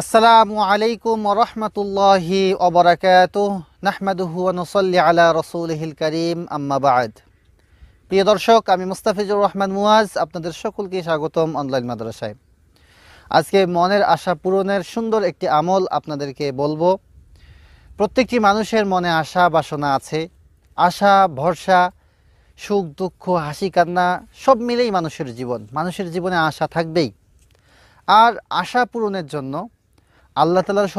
আসসালামু আলাইকুম রহমতুল্লাহি অবরাকাত নাহমাদুহু নসল্লি আলা রসুলহিল করিম আম্মাবাদ প্রিয় দর্শক আমি মুস্তাফিজুর রহমান মুয়াজ আপনাদের সকলকে স্বাগতম অনলাইন মাদ্রাসায় আজকে মনের আশা পূরণের সুন্দর একটি আমল আপনাদেরকে বলবো প্রত্যেকটি মানুষের মনে আশা বাসনা আছে আশা ভরসা সুখ দুঃখ হাসি কান্না সব মিলেই মানুষের জীবন মানুষের জীবনে আশা থাকবেই আর আশা পূরণের জন্য আল্লাহ তালার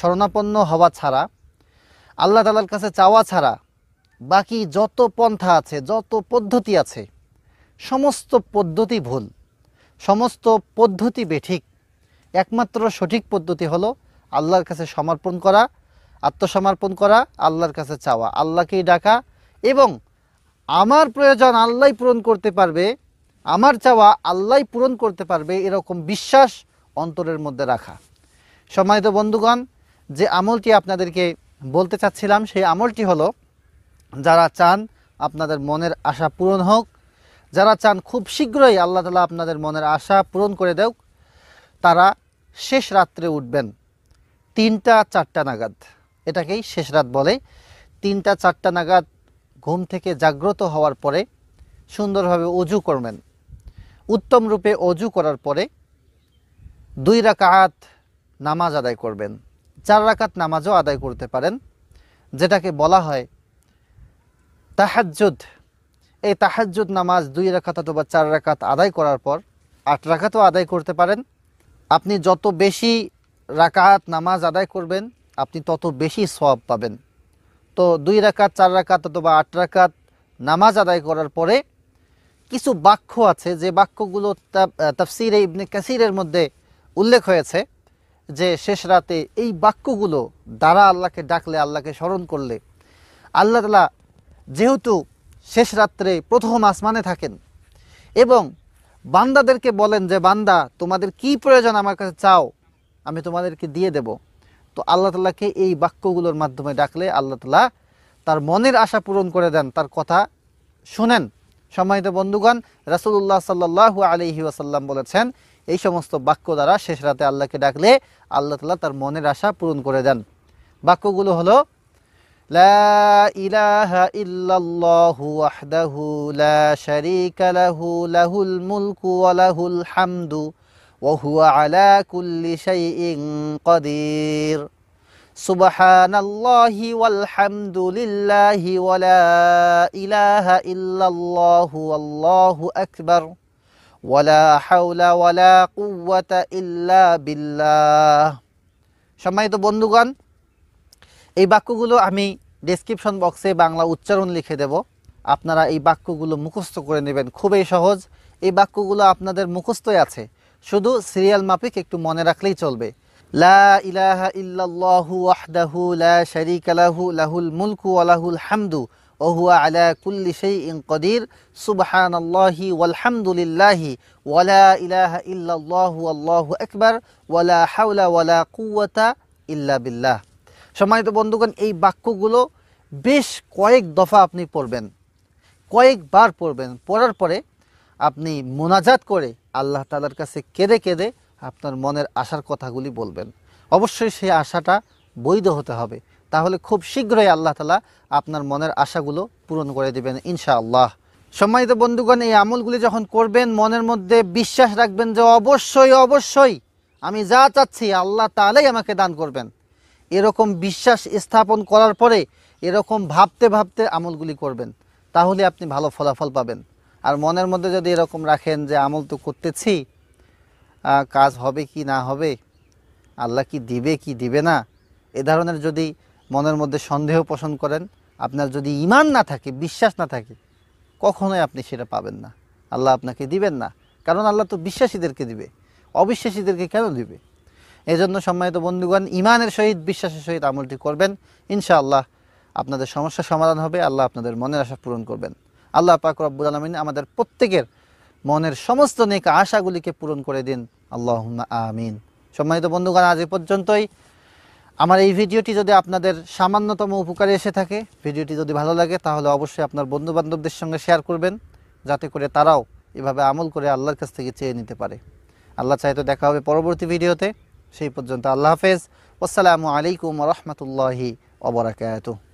শরণাপন্ন হওয়া ছাড়া আল্লাহ তালার কাছে চাওয়া ছাড়া বাকি যত পন্থা আছে যত পদ্ধতি আছে সমস্ত পদ্ধতি ভুল সমস্ত পদ্ধতি বেঠিক একমাত্র সঠিক পদ্ধতি হলো আল্লাহর কাছে সমর্পণ করা আত্মসমর্পণ করা আল্লাহর কাছে চাওয়া আল্লাহকেই ডাকা এবং আমার প্রয়োজন আল্লাহ পূরণ করতে পারবে আমার চাওয়া আল্লাহ পূরণ করতে পারবে এরকম বিশ্বাস অন্তরের মধ্যে রাখা সম্মানিত বন্ধুগণ যে আমলটি আপনাদেরকে বলতে চাচ্ছিলাম সেই আমলটি হলো যারা চান আপনাদের মনের আশা পূরণ হোক যারা চান খুব শীঘ্রই আল্লাহ তালা আপনাদের মনের আশা পূরণ করে দেওক তারা শেষ রাত্রে উঠবেন তিনটা চারটা নাগাদ এটাকেই শেষ রাত বলে তিনটা চারটা নাগাদ ঘুম থেকে জাগ্রত হওয়ার পরে সুন্দরভাবে অজু করবেন উত্তম রূপে অজু করার পরে দুই রাকাত নামাজ আদায় করবেন চার রাকাত নামাজও আদায় করতে পারেন যেটাকে বলা হয় তাহাজ্জুদ এই তাহাজ্জুদ নামাজ দুই রাকাত অথবা চার রাকাত আদায় করার পর আট রাকাতও আদায় করতে পারেন আপনি যত বেশি রাকাত নামাজ আদায় করবেন আপনি তত বেশি সব পাবেন তো দুই রাকাত চার রাকাত অথবা আট রাকাত নামাজ আদায় করার পরে কিছু বাক্য আছে যে বাক্যগুলো তাফসিরে ইবনে কাসিরের মধ্যে উল্লেখ হয়েছে যে শেষ রাতে এই বাক্যগুলো দ্বারা আল্লাহকে ডাকলে আল্লাহকে স্মরণ করলে আল্লাহ তালা যেহেতু শেষ রাত্রে প্রথম আসমানে থাকেন এবং বান্দাদেরকে বলেন যে বান্দা তোমাদের কি প্রয়োজন আমার কাছে চাও আমি তোমাদেরকে দিয়ে দেব তো আল্লাহ তালাকে এই বাক্যগুলোর মাধ্যমে ডাকলে আল্লাহ তালা তার মনের আশা পূরণ করে দেন তার কথা শুনেন সম্মানিত বন্ধুগণ রাসুল্লাহ সাল্লাহ আলহি ওয়াসাল্লাম বলেছেন এই সমস্ত বাক্য দ্বারা শেষ রাতে আল্লাহকে ডাকলে আল্লাহ তালা তার মনের আশা পূরণ করে দেন বাক্যগুলো হলো সুবাহান্লাহি ওয়ালহামদুলিল্লাহি ওয়ালা ইলাহা ইল্লাল্লাহু আল্লাহু আকবার ওয়ালা হাউলা কুয়াতা ইল্লা বিল্লাহ সম্মানিত বন্ধুগণ এই বাক্যগুলো আমি ডেসক্রিপশন বক্সে বাংলা উচ্চারণ লিখে দেব আপনারা এই বাক্যগুলো মুখস্থ করে নেবেন খুবই সহজ এই বাক্যগুলো আপনাদের মুখস্থই আছে শুধু সিরিয়াল মাফিক একটু মনে রাখলেই চলবে লা ইলাহা ইল্লাল্লাহু ওয়াহদাহু লা শারীকা লাহু লাহুল মুলকু হামদু ওয়া আলা কুল্লি শাইইন কদির সুবহানাল্লাহি ওয়ালহামদুলিল্লাহি ওয়া লা ইলাহা ইল্লাল্লাহু আল্লাহু আকবার ওয়া লা হাওলা ওয়া লা ইল্লা বিল্লাহ সম্মানিত বন্ধুগণ এই বাক্যগুলো বেশ কয়েক দফা আপনি পড়বেন কয়েকবার পড়বেন পড়ার পরে আপনি মোনাজাত করে আল্লাহ তালার কাছে কেঁদে কেঁদে আপনার মনের আশার কথাগুলি বলবেন অবশ্যই সেই আশাটা বৈধ হতে হবে তাহলে খুব শীঘ্রই আল্লাহ তালা আপনার মনের আশাগুলো পূরণ করে দেবেন আল্লাহ সম্মানিত বন্ধুগণ এই আমলগুলি যখন করবেন মনের মধ্যে বিশ্বাস রাখবেন যে অবশ্যই অবশ্যই আমি যা চাচ্ছি আল্লাহ তালাই আমাকে দান করবেন এরকম বিশ্বাস স্থাপন করার পরে এরকম ভাবতে ভাবতে আমলগুলি করবেন তাহলে আপনি ভালো ফলাফল পাবেন আর মনের মধ্যে যদি এরকম রাখেন যে আমল তো করতেছি কাজ হবে কি না হবে আল্লাহ কি দিবে কি দিবে না এ ধরনের যদি মনের মধ্যে সন্দেহ পোষণ করেন আপনার যদি ইমান না থাকে বিশ্বাস না থাকে কখনোই আপনি সেটা পাবেন না আল্লাহ আপনাকে দিবেন না কারণ আল্লাহ তো বিশ্বাসীদেরকে দিবে অবিশ্বাসীদেরকে কেন দিবে এজন্য সম্মানিত বন্ধুগণ ইমানের সহিত বিশ্বাসের সহিত আমলটি করবেন ইনশাআল্লাহ আপনাদের সমস্যা সমাধান হবে আল্লাহ আপনাদের মনের আশা পূরণ করবেন আল্লাহ পাক রব্বুল আলমিন আমাদের প্রত্যেকের মনের সমস্ত নেক আশাগুলিকে পূরণ করে দিন আল্লাহ আমিন সম্মানিত বন্ধুগণ আজ এ পর্যন্তই আমার এই ভিডিওটি যদি আপনাদের সামান্যতম উপকারে এসে থাকে ভিডিওটি যদি ভালো লাগে তাহলে অবশ্যই আপনার বন্ধুবান্ধবদের সঙ্গে শেয়ার করবেন যাতে করে তারাও এভাবে আমল করে আল্লাহর কাছ থেকে চেয়ে নিতে পারে আল্লাহ চাইতে দেখা হবে পরবর্তী ভিডিওতে সেই পর্যন্ত আল্লাহ হাফেজ আসসালামু আলাইকুম রহমতুল্লাহি অবরাকাত